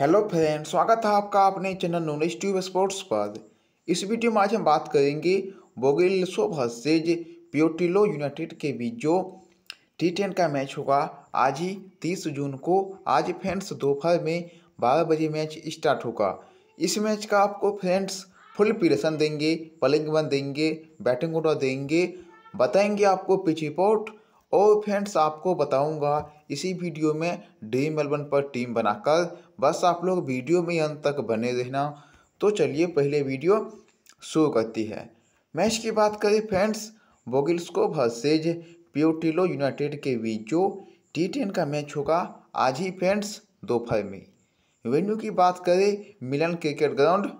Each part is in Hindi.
हेलो फ्रेंड स्वागत है आपका अपने चैनल नॉलेज ट्यूब स्पोर्ट्स पर इस वीडियो में आज हम बात करेंगे सो वर्सेज प्योटिलो यूनाइटेड के बीच जो टी टेन का मैच होगा आज ही तीस जून को आज फ्रेंड्स दोपहर में बारह बजे मैच स्टार्ट होगा इस मैच का आपको फ्रेंड्स फुल प्रेशन देंगे पलिंग बन देंगे बैटिंग ऑर्डर देंगे बताएंगे आपको पिच रिपोर्ट और फ्रेंड्स आपको बताऊंगा इसी वीडियो में ड्रीम इलेवन पर टीम बनाकर बस आप लोग वीडियो में अंत तक बने रहना तो चलिए पहले वीडियो शुरू करती है मैच की बात करें फ्रेंड्स बोगिल्सको वर्सेज प्योटिलो यूनाइटेड के बीच जो टी टेन का मैच होगा आज ही फ्रेंड्स दोपहर में वेन्यू की बात करें Milan cricket ground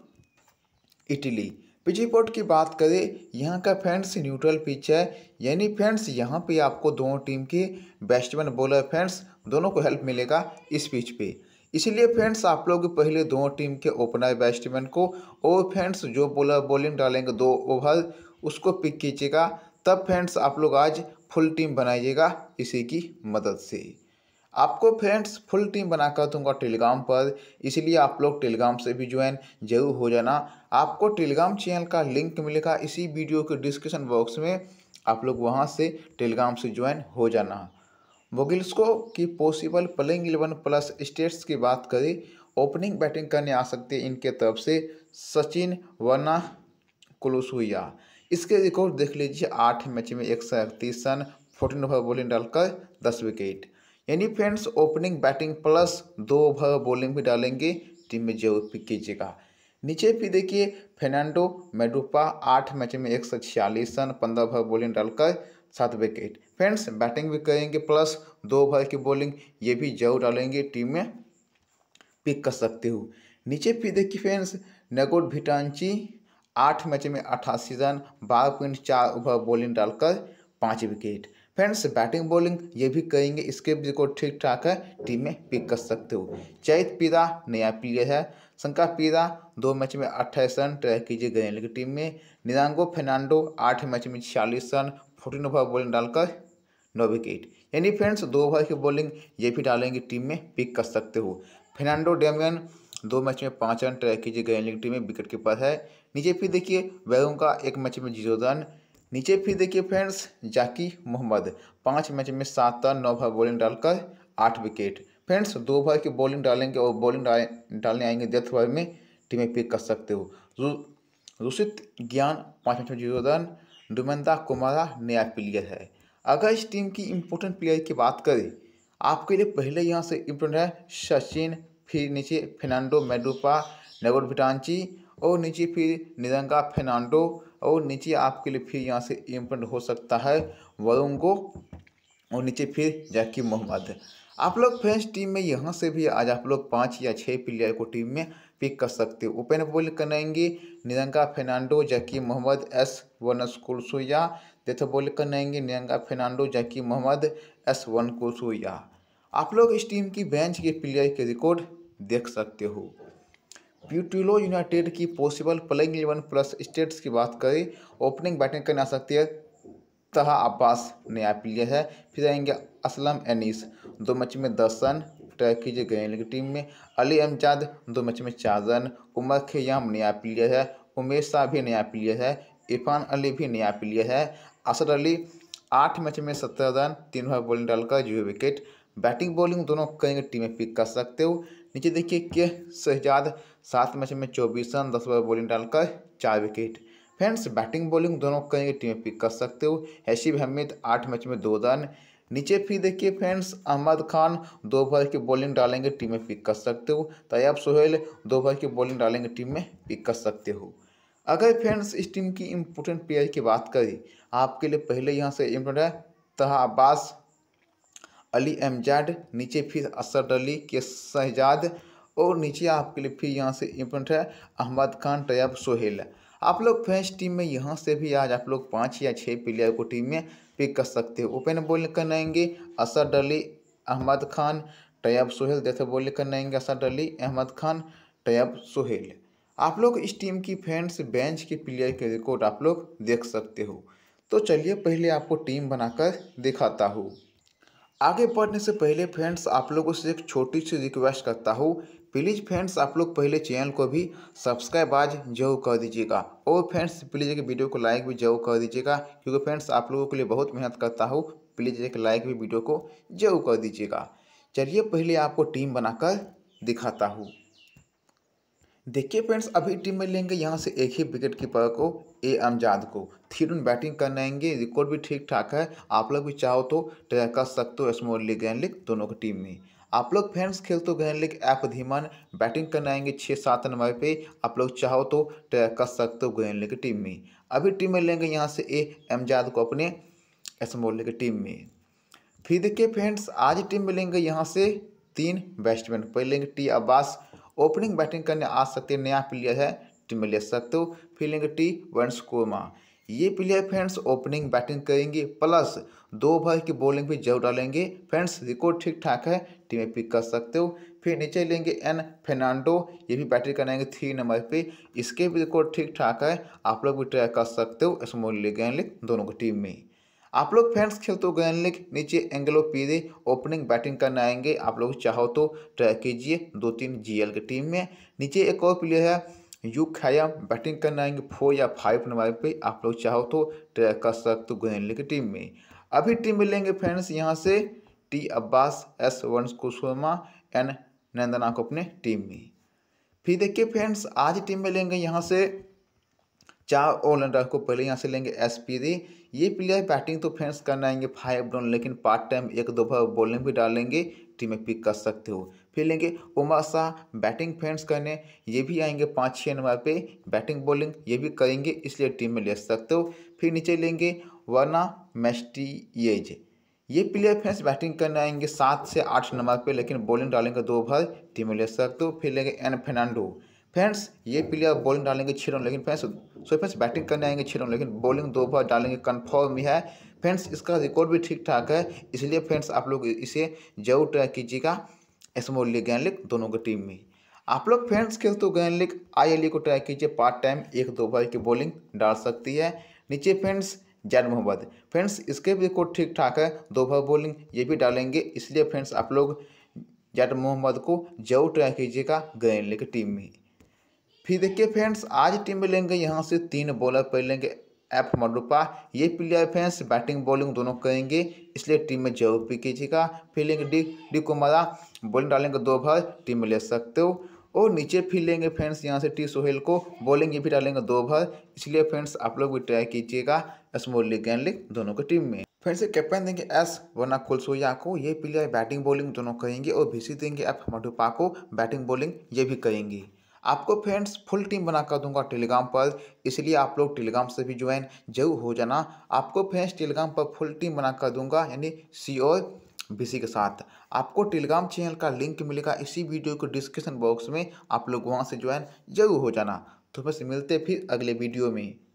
Italy pitch report की बात करें यहाँ का फ्रेंड्स न्यूट्रल पिच है यानी फ्रेंड्स यहाँ पे आपको दोनों टीम के बैट्समैन बॉलर फ्रेंड्स दोनों को हेल्प मिलेगा इस पिच पे इसलिए फ्रेंड्स आप लोग पहले दोनों टीम के ओपनर बैट्समैन को और फ्रेंड्स जो बॉलर बॉलिंग डालेंगे दो ओवर उसको पिक कीजिएगा तब फ्रेंड्स आप लोग आज फुल टीम बनाइएगा इसी की मदद से आपको फ्रेंड्स फुल टीम बनाकर दूंगा टेलीग्राम पर इसलिए आप लोग टेलीग्राम से भी ज्वाइन जरूर हो जाना आपको टेलीग्राम चैनल का लिंक मिलेगा इसी वीडियो के डिस्क्रिप्शन बॉक्स में आप लोग वहाँ से टेलीग्राम से ज्वाइन हो जाना वोगिल्सको की possible playing eleven plus stats की बात करें ओपनिंग बैटिंग करने आ सकते हैं इनके तरफ से सचिन वर्ना कुलूसुया इसके रिकॉर्ड देख लीजिए आठ मैच में एक सौ इकतीस रन फोर्टीन ओवर बॉलिंग डालकर दस विकेट यानी फ्रेंड्स ओपनिंग बैटिंग प्लस दो ओवर बॉलिंग भी डालेंगे टीम में जरूर पिक कीजिएगा नीचे फिर देखिए फर्नांडो मेडुपा आठ मैच में एक सौ छियालीस रन पंद्रह ओवर बॉलिंग डालकर सात विकेट फ्रेंड्स बैटिंग भी करेंगे प्लस दो ओवर की बॉलिंग ये भी जरूर डालेंगे टीम में पिक कर सकते हो नीचे फिर देखिए फ्रेंड्स नेगोट भिटांची आठ मैच में अठासी रन बारह पॉइंट चार ओवर बॉलिंग डालकर पाँच विकेट फ्रेंड्स बैटिंग बॉलिंग ये भी करेंगे इसके को ठीक ठाक है टीम में पिक कर सकते हो चैत पीरा नया प्लेयर है शंका पीरा दो मैच में अट्ठाईस रन ट्रैक कीजिए गए लेकिन टीम में निरांगो फर्नांडो आठ मैच में छियालीस रन फोर्टीन ओवर बॉलिंग डालकर नौ विकेट यानी फ्रेंड्स दो ओवर की बॉलिंग ये भी डालेंगे टीम में पिक कर सकते हो फर्नांडो डेमियन दो मैच में पाँच रन ट्रैक कीजिए गए लेकिन टीम में विकेट कीपर है नीचे फिर देखिए वैगों का एक मैच में जीरो रन नीचे फिर देखिए फ्रेंड्स जाकी मोहम्मद पाँच मैच में सात रन नौ ओवर बॉलिंग डालकर आठ विकेट फ्रेंड्स दो ओवर की बॉलिंग डालेंगे और बॉलिंग डालने आएंगे डेथ ओवर में टीमें पिक कर सकते हो रुषित ज्ञान पाँच मैच में जीरो रन डुमंदा कुमारा नया प्लेयर है अगर इस टीम की इम्पोर्टेंट प्लेयर की बात करें आपके लिए पहले यहाँ से इम्पोर्टेंट है सचिन फिर नीचे फर्नांडो मेडुपा नेवर भिटांची और नीचे फिर निरंगा फेर्नांडो और नीचे आपके लिए फिर यहाँ से इम्पोर्टेंट हो सकता है वरुण को और नीचे फिर जैकी मोहम्मद आप लोग फ्रेंड्स टीम में यहाँ से भी आज आप लोग पाँच या छः प्लेयर को टीम में पिक कर सकते हो ओपन बोल करेंगे निरंका फेर्नांडो जैकी मोहम्मद एस वन कुलसुया डेथ बोल करेंगे निरंका फेर्नांडो जैकी मोहम्मद एस वन कुलसुया आप लोग इस टीम की बेंच के प्लेयर के रिकॉर्ड देख सकते हो प्यूटिलो यूनाइटेड की possible playing eleven plus stats की बात करें ओपनिंग बैटिंग करने आ सकती है तहा अब्बास नया प्लेयर है फिर आएंगे असलम एनीस दो मैच में दस रन ट्रैक कीजिए गए टीम में अली अमजाद दो मैच में चार रन उमर खयाम नया प्लेयर है उमेश शाह भी नया प्लेयर है इरफान अली भी नया प्लेयर है असद अली आठ मैच में सत्रह रन तीन ओवर बॉलिंग डालकर जीरो विकेट बैटिंग बॉलिंग दोनों कई टीमें पिक कर सकते हो नीचे देखिए के शहजाद सात मैच में चौबीस रन दस बार बॉलिंग डालकर चार विकेट फ्रेंड्स बैटिंग बॉलिंग दोनों करेंगे टीम में पिक कर सकते हो हैशिब हमीद आठ मैच में दो रन नीचे फिर देखिए फ्रेंड्स अहमद खान दो ओवर की बॉलिंग डालेंगे टीम में पिक कर सकते हो तैयब सोहेल दो ओवर की बॉलिंग डालेंगे टीम में पिक कर सकते हो अगर फ्रेंड्स इस टीम की इम्पोर्टेंट प्लेयर की बात करें आपके लिए पहले यहाँ से इम्पोर्टेंट है तहा अब्बास अली एमजाड नीचे फिर असद अली के शहजाद और नीचे आपके लिए फिर यहाँ से इम्पोर्टेंट है अहमद खान तैयब सोहेल आप लोग फ्रेंच टीम में यहाँ से भी आज आप लोग पाँच या छः प्लेयर को टीम में पिक कर सकते हो ओपन कर नएंगे असद अली अहमद खान तैयब सोहेल जैसे कर नएंगे असद अली अहमद खान तैयब सोहेल आप लोग इस टीम की फ्रेंड्स बेंच के प्लेयर के रिकॉर्ड आप लोग देख सकते हो तो चलिए पहले आपको टीम बनाकर दिखाता हूँ आगे बढ़ने से पहले फ्रेंड्स आप लोगों से एक छोटी सी रिक्वेस्ट करता हूँ प्लीज़ फ्रेंड्स आप लोग पहले चैनल को भी सब्सक्राइब आज जरूर कर दीजिएगा और फ्रेंड्स प्लीज़ एक वीडियो को लाइक भी जरूर कर दीजिएगा क्योंकि फ्रेंड्स आप लोगों के लिए बहुत मेहनत करता हूँ प्लीज़ एक लाइक भी वीडियो को जरूर कर दीजिएगा चलिए पहले आपको टीम बनाकर दिखाता हूँ देखिए फ्रेंड्स अभी टीम में लेंगे यहाँ से एक ही विकेट कीपर को ए अमजाद को थी रन बैटिंग करने आएंगे रिकॉर्ड भी ठीक ठाक है आप लोग भी चाहो तो ट्रैक कर सकते हो स्मॉल लीग ग्रैंड लीग दोनों की टीम में आप लोग फ्रेंड्स खेल तो गए लीग एफ धीमान बैटिंग करने आएंगे छः सात नंबर पे आप लोग चाहो तो ट्रैक कर सकते हो गोयल लेके टीम में अभी टीम में लेंगे यहाँ से ए एमजाद को अपने एसमोल की टीम में फिर देखिए फ्रेंड्स आज टीम में लेंगे यहाँ से तीन बैट्समैन पहले लेंगे टी अब्बास ओपनिंग बैटिंग करने आ सकते हैं नया प्लेयर है टीम में ले सकते हो फील्डिंग टी वंश कोमा ये प्लेयर फ्रेंड्स ओपनिंग बैटिंग करेंगे प्लस दो ओवर की बॉलिंग भी जरूर डालेंगे फ्रेंड्स रिकॉर्ड ठीक ठाक है टीम में पिक कर सकते हो फिर नीचे लेंगे एन फर्नांडो ये भी बैटिंग करेंगे थ्री नंबर पे इसके भी रिकॉर्ड ठीक ठाक है आप लोग भी ट्राई कर सकते हो स्मॉल लीग दोनों की टीम में आप लोग फ्रेंड्स खेलते हो गन नीचे एंगलो पीरे ओपनिंग बैटिंग करने आएंगे आप लोग चाहो तो ट्राई कीजिए दो तीन जीएल की टीम में नीचे एक और प्लेयर है यू खाया बैटिंग करने आएंगे फोर या फाइव नंबर पे आप लोग चाहो तो ट्राई कर सकते हो गोयनली की टीम में अभी टीम मिलेंगे फ्रेंड्स यहाँ से टी अब्बास एस वंश कुशर्मा एंड नंदना को अपने टीम में फिर देखिए फ्रेंड्स आज टीम में लेंगे यहाँ से चार ऑलराउंडर को पहले यहाँ से लेंगे एस पी ये प्लेयर बैटिंग तो फेंस करना आएंगे फाइव डाउन लेकिन पार्ट टाइम एक दो बार बॉलिंग भी डालेंगे टीम में पिक कर सकते हो फिर लेंगे उमा शाह बैटिंग फेंस करने ये भी आएंगे पाँच छः नंबर पे बैटिंग बॉलिंग ये भी करेंगे इसलिए टीम में ले सकते हो फिर नीचे लेंगे वर्ना मेस्टीज ये प्लेयर फेंस बैटिंग करने आएंगे सात से आठ नंबर पर लेकिन बॉलिंग डालेंगे दो भर टीम में ले सकते हो फिर लेंगे एन फर्नांडो फ्रेंड्स ये प्लेयर बॉलिंग डालेंगे छः रन लेकिन फ्रेंड्स सो फ्रेंड्स बैटिंग करने आएंगे छः रन लेकिन बॉलिंग दो बार डालेंगे कन्फर्म ही है फ्रेंड्स इसका रिकॉर्ड भी ठीक ठाक है इसलिए फ्रेंड्स आप लोग इसे जरूर ट्राई कीजिएगा स्मॉल लीग गैन लीग दोनों की टीम में आप लोग फ्रेंड्स खेल तो गैन लीग आई को ट्राई कीजिए पार्ट टाइम एक दो बार की बॉलिंग डाल सकती है नीचे फ्रेंड्स जैद मोहम्मद फ्रेंड्स इसके भी रिकॉर्ड ठीक ठाक है दो बार बॉलिंग ये भी डालेंगे इसलिए फ्रेंड्स आप लोग जैद मोहम्मद को जरूर ट्राई कीजिएगा गैन लीग टीम में फिर देखिए फ्रेंड्स आज टीम में लेंगे यहाँ से तीन बॉलर पहले लेंगे एफ मडुपा ये प्लेयर फैंस बैटिंग बॉलिंग दोनों करेंगे इसलिए टीम में जरूर पी कीजिएगा फिर लेंगे डी डी कुमारा बॉलिंग डालेंगे दो ओवर टीम में ले सकते हो और नीचे फिर लेंगे फ्रेंड्स यहाँ से टी सोहेल को बॉलिंग ये भी डालेंगे दो ओवर इसलिए फ्रेंड्स आप लोग भी ट्राई कीजिएगा स्मॉल लीग गैन लीग दोनों की टीम में फिर से कैप्टन देंगे एस वना कुलसोया को ये प्लेयर बैटिंग बॉलिंग दोनों करेंगे और भीसी देंगे एफ मडुपा को बैटिंग बॉलिंग ये भी करेंगे आपको फ्रेंड्स फुल टीम बना कर दूंगा टेलीग्राम पर इसलिए आप लोग टेलीग्राम से भी ज्वाइन जरूर हो जाना आपको फ्रेंड्स टेलीग्राम पर फुल टीम बना कर दूंगा यानी सी ओ बी के साथ आपको टेलीग्राम चैनल का लिंक मिलेगा इसी वीडियो को डिस्क्रिप्शन बॉक्स में आप लोग वहाँ से ज्वाइन जरूर हो जाना तो बस मिलते फिर अगले वीडियो में